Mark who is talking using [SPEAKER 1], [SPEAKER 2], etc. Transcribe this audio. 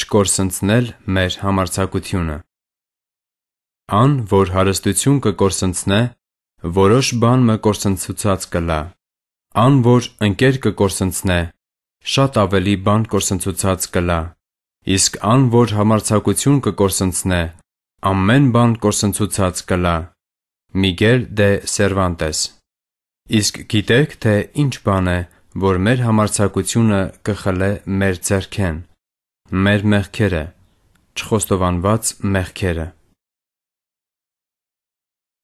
[SPEAKER 1] չկորսընցնել մեր համարձակությունը։ Ան, որ հարստություն կկորսընցնե, որոշ բան մը կորսընցուցած կլա։ Ան, որ ընկեր կկորսընցնե, շատ ավելի բան կորսընցուցած կլա։ Իսկ ան, որ համարձակություն կկորսընցնե, ամեն բան կորսընցուցած կլա։ Միգել դե Սերվանտես։ Իսկ գիտեք, թե ինչ բան է, որ մեր համարձակությունը կխլե մեր ձեռքեն մեր մեղքերը, չխոստովանված մեղքերը